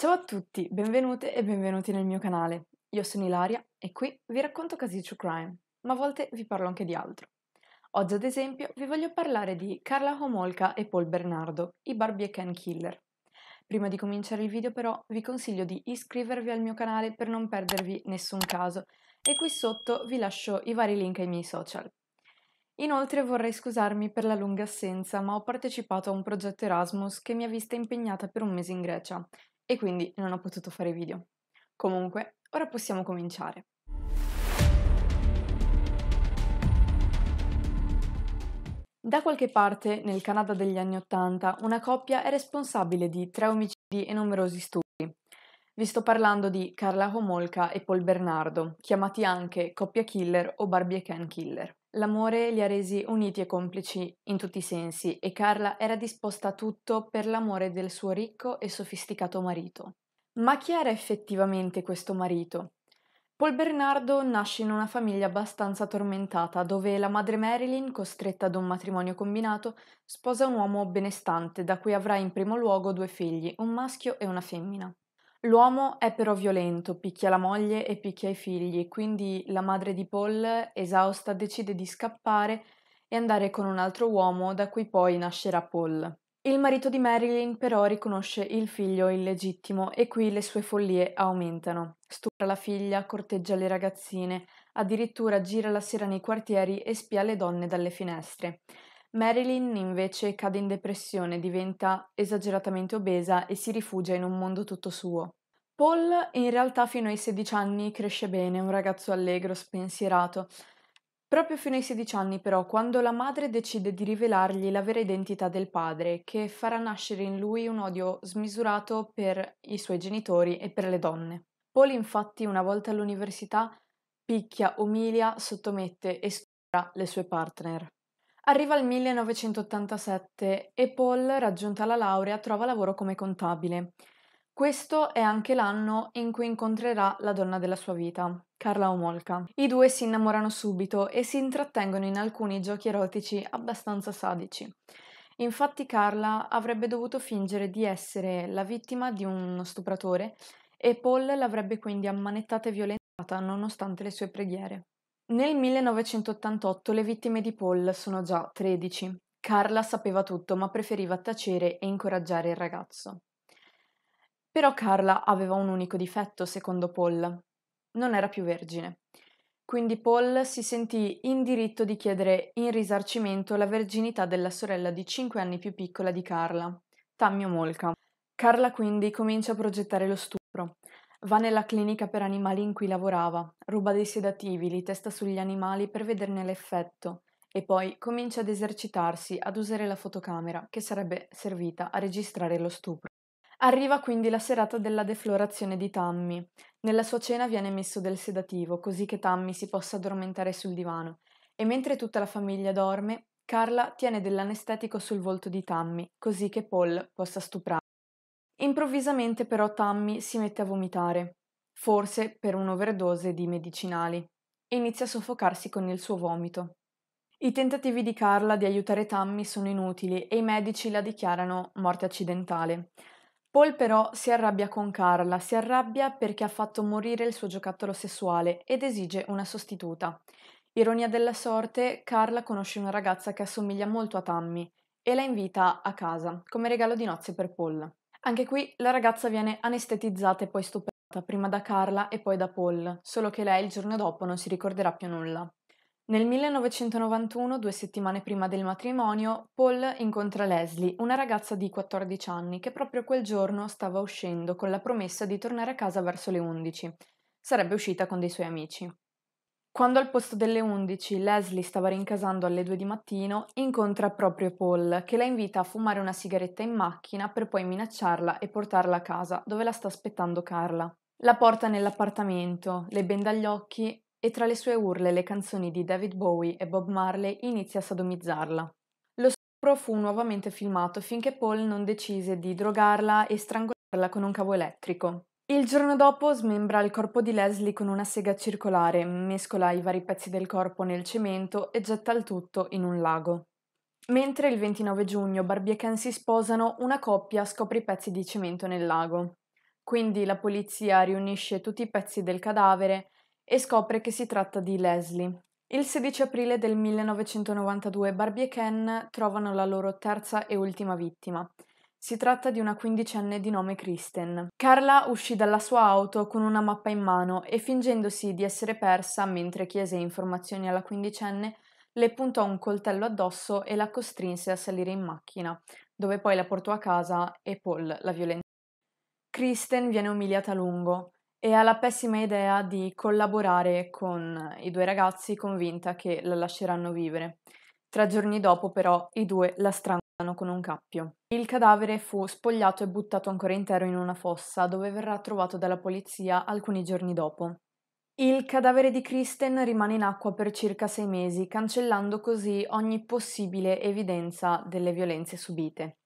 Ciao a tutti, benvenute e benvenuti nel mio canale. Io sono Ilaria e qui vi racconto casi true crime, ma a volte vi parlo anche di altro. Oggi ad esempio vi voglio parlare di Carla Homolka e Paul Bernardo, i Barbie Ken Killer. Prima di cominciare il video però vi consiglio di iscrivervi al mio canale per non perdervi nessun caso e qui sotto vi lascio i vari link ai miei social. Inoltre vorrei scusarmi per la lunga assenza, ma ho partecipato a un progetto Erasmus che mi ha vista impegnata per un mese in Grecia, e quindi non ho potuto fare video. Comunque, ora possiamo cominciare. Da qualche parte, nel Canada degli anni Ottanta, una coppia è responsabile di tre omicidi e numerosi stupri. Vi sto parlando di Carla Homolka e Paul Bernardo, chiamati anche coppia killer o Barbie e Ken killer. L'amore li ha resi uniti e complici in tutti i sensi e Carla era disposta a tutto per l'amore del suo ricco e sofisticato marito. Ma chi era effettivamente questo marito? Paul Bernardo nasce in una famiglia abbastanza tormentata, dove la madre Marilyn, costretta ad un matrimonio combinato, sposa un uomo benestante, da cui avrà in primo luogo due figli, un maschio e una femmina. L'uomo è però violento, picchia la moglie e picchia i figli, quindi la madre di Paul, esausta, decide di scappare e andare con un altro uomo da cui poi nascerà Paul. Il marito di Marilyn però riconosce il figlio illegittimo e qui le sue follie aumentano. Stupra la figlia, corteggia le ragazzine, addirittura gira la sera nei quartieri e spia le donne dalle finestre. Marilyn invece cade in depressione, diventa esageratamente obesa e si rifugia in un mondo tutto suo. Paul in realtà fino ai 16 anni cresce bene, un ragazzo allegro, spensierato. Proprio fino ai 16 anni però, quando la madre decide di rivelargli la vera identità del padre, che farà nascere in lui un odio smisurato per i suoi genitori e per le donne. Paul infatti una volta all'università picchia, umilia, sottomette e stupra le sue partner. Arriva il 1987 e Paul, raggiunta la laurea, trova lavoro come contabile. Questo è anche l'anno in cui incontrerà la donna della sua vita, Carla Omolka. I due si innamorano subito e si intrattengono in alcuni giochi erotici abbastanza sadici. Infatti Carla avrebbe dovuto fingere di essere la vittima di uno stupratore e Paul l'avrebbe quindi ammanettata e violentata nonostante le sue preghiere. Nel 1988 le vittime di Paul sono già 13. Carla sapeva tutto ma preferiva tacere e incoraggiare il ragazzo. Però Carla aveva un unico difetto, secondo Paul. Non era più vergine. Quindi Paul si sentì in diritto di chiedere in risarcimento la verginità della sorella di 5 anni più piccola di Carla, Tammio Molka. Carla quindi comincia a progettare lo studio Va nella clinica per animali in cui lavorava, ruba dei sedativi, li testa sugli animali per vederne l'effetto e poi comincia ad esercitarsi ad usare la fotocamera che sarebbe servita a registrare lo stupro. Arriva quindi la serata della deflorazione di Tammy. Nella sua cena viene messo del sedativo così che Tammy si possa addormentare sul divano e mentre tutta la famiglia dorme, Carla tiene dell'anestetico sul volto di Tammy così che Paul possa stuprare. Improvvisamente però Tammy si mette a vomitare, forse per un'overdose di medicinali, e inizia a soffocarsi con il suo vomito. I tentativi di Carla di aiutare Tammy sono inutili e i medici la dichiarano morte accidentale. Paul però si arrabbia con Carla, si arrabbia perché ha fatto morire il suo giocattolo sessuale ed esige una sostituta. Ironia della sorte, Carla conosce una ragazza che assomiglia molto a Tammy e la invita a casa come regalo di nozze per Paul. Anche qui la ragazza viene anestetizzata e poi stuprata, prima da Carla e poi da Paul, solo che lei il giorno dopo non si ricorderà più nulla. Nel 1991, due settimane prima del matrimonio, Paul incontra Leslie, una ragazza di 14 anni che proprio quel giorno stava uscendo con la promessa di tornare a casa verso le 11. Sarebbe uscita con dei suoi amici. Quando al posto delle 11 Leslie stava rincasando alle 2 di mattino, incontra proprio Paul, che la invita a fumare una sigaretta in macchina per poi minacciarla e portarla a casa, dove la sta aspettando Carla. La porta nell'appartamento, le benda agli occhi e tra le sue urle le canzoni di David Bowie e Bob Marley inizia a sodomizzarla. Lo stupro fu nuovamente filmato finché Paul non decise di drogarla e strangolarla con un cavo elettrico. Il giorno dopo smembra il corpo di Leslie con una sega circolare, mescola i vari pezzi del corpo nel cemento e getta il tutto in un lago. Mentre il 29 giugno Barbie e Ken si sposano, una coppia scopre i pezzi di cemento nel lago. Quindi la polizia riunisce tutti i pezzi del cadavere e scopre che si tratta di Leslie. Il 16 aprile del 1992 Barbie e Ken trovano la loro terza e ultima vittima, si tratta di una quindicenne di nome Kristen. Carla uscì dalla sua auto con una mappa in mano e fingendosi di essere persa mentre chiese informazioni alla quindicenne, le puntò un coltello addosso e la costrinse a salire in macchina, dove poi la portò a casa e Paul la violentò. Kristen viene umiliata a lungo e ha la pessima idea di collaborare con i due ragazzi convinta che la lasceranno vivere. Tre giorni dopo però i due la strangolano con un cappio. Il cadavere fu spogliato e buttato ancora intero in una fossa, dove verrà trovato dalla polizia alcuni giorni dopo. Il cadavere di Kristen rimane in acqua per circa sei mesi, cancellando così ogni possibile evidenza delle violenze subite.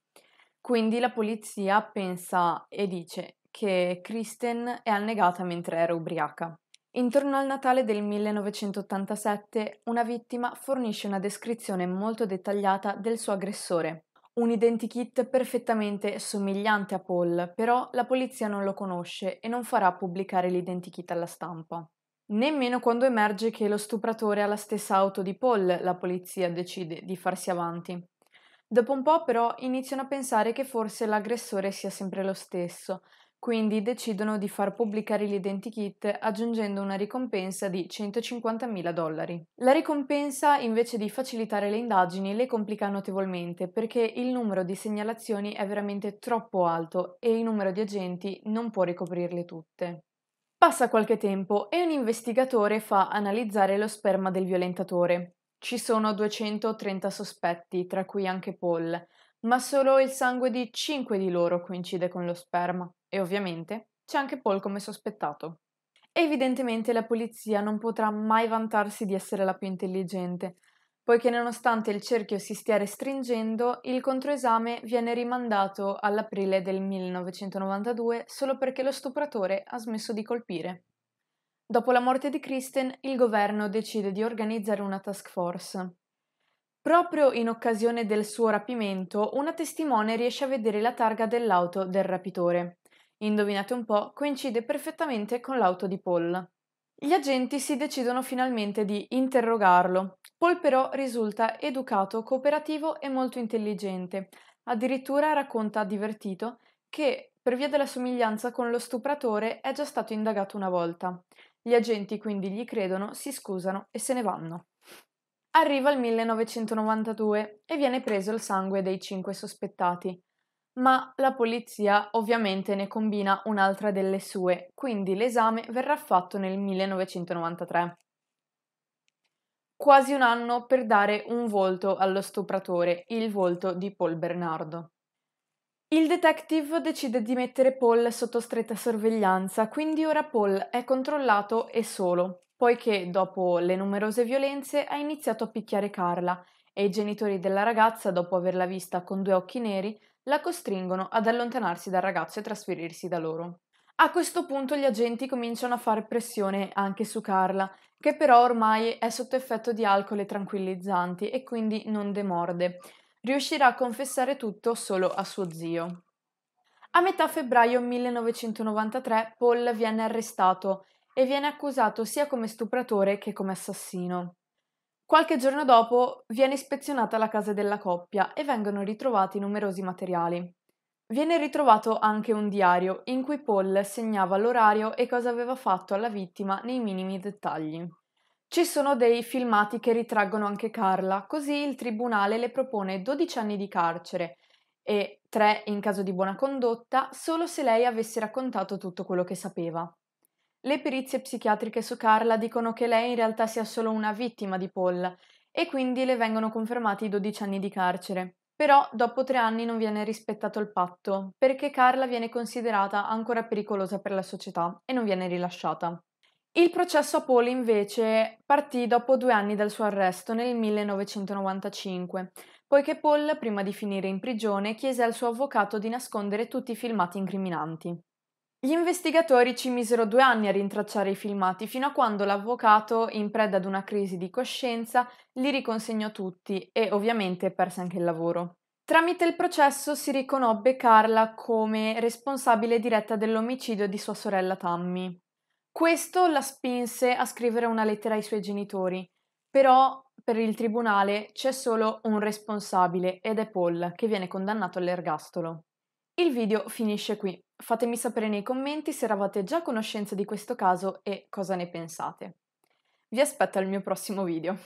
Quindi la polizia pensa e dice che Kristen è annegata mentre era ubriaca. Intorno al Natale del 1987 una vittima fornisce una descrizione molto dettagliata del suo aggressore. Un identikit perfettamente somigliante a Paul, però la polizia non lo conosce e non farà pubblicare l'identikit alla stampa. Nemmeno quando emerge che lo stupratore ha la stessa auto di Paul, la polizia decide di farsi avanti. Dopo un po' però iniziano a pensare che forse l'aggressore sia sempre lo stesso quindi decidono di far pubblicare l'identikit aggiungendo una ricompensa di 150.000 dollari. La ricompensa, invece di facilitare le indagini, le complica notevolmente perché il numero di segnalazioni è veramente troppo alto e il numero di agenti non può ricoprirle tutte. Passa qualche tempo e un investigatore fa analizzare lo sperma del violentatore. Ci sono 230 sospetti, tra cui anche Paul, ma solo il sangue di cinque di loro coincide con lo sperma e ovviamente c'è anche Paul come sospettato. Evidentemente la polizia non potrà mai vantarsi di essere la più intelligente, poiché nonostante il cerchio si stia restringendo, il controesame viene rimandato all'aprile del 1992 solo perché lo stupratore ha smesso di colpire. Dopo la morte di Kristen, il governo decide di organizzare una task force, Proprio in occasione del suo rapimento, una testimone riesce a vedere la targa dell'auto del rapitore. Indovinate un po', coincide perfettamente con l'auto di Paul. Gli agenti si decidono finalmente di interrogarlo. Paul però risulta educato, cooperativo e molto intelligente. Addirittura racconta divertito che, per via della somiglianza con lo stupratore, è già stato indagato una volta. Gli agenti quindi gli credono, si scusano e se ne vanno. Arriva il 1992 e viene preso il sangue dei cinque sospettati, ma la polizia ovviamente ne combina un'altra delle sue, quindi l'esame verrà fatto nel 1993. Quasi un anno per dare un volto allo stupratore, il volto di Paul Bernardo. Il detective decide di mettere Paul sotto stretta sorveglianza, quindi ora Paul è controllato e solo, poiché dopo le numerose violenze ha iniziato a picchiare Carla e i genitori della ragazza, dopo averla vista con due occhi neri, la costringono ad allontanarsi dal ragazzo e trasferirsi da loro. A questo punto gli agenti cominciano a fare pressione anche su Carla, che però ormai è sotto effetto di alcol e tranquillizzanti e quindi non demorde. Riuscirà a confessare tutto solo a suo zio. A metà febbraio 1993 Paul viene arrestato e viene accusato sia come stupratore che come assassino. Qualche giorno dopo viene ispezionata la casa della coppia e vengono ritrovati numerosi materiali. Viene ritrovato anche un diario in cui Paul segnava l'orario e cosa aveva fatto alla vittima nei minimi dettagli. Ci sono dei filmati che ritraggono anche Carla, così il tribunale le propone 12 anni di carcere e 3 in caso di buona condotta solo se lei avesse raccontato tutto quello che sapeva. Le perizie psichiatriche su Carla dicono che lei in realtà sia solo una vittima di Paul e quindi le vengono confermati i 12 anni di carcere. Però dopo tre anni non viene rispettato il patto, perché Carla viene considerata ancora pericolosa per la società e non viene rilasciata. Il processo a Paul invece partì dopo due anni dal suo arresto nel 1995, poiché Paul, prima di finire in prigione, chiese al suo avvocato di nascondere tutti i filmati incriminanti. Gli investigatori ci misero due anni a rintracciare i filmati, fino a quando l'avvocato, in preda ad una crisi di coscienza, li riconsegnò tutti e ovviamente perse anche il lavoro. Tramite il processo si riconobbe Carla come responsabile diretta dell'omicidio di sua sorella Tammy. Questo la spinse a scrivere una lettera ai suoi genitori, però per il tribunale c'è solo un responsabile ed è Paul, che viene condannato all'ergastolo. Il video finisce qui. Fatemi sapere nei commenti se eravate già a conoscenza di questo caso e cosa ne pensate. Vi aspetto al mio prossimo video.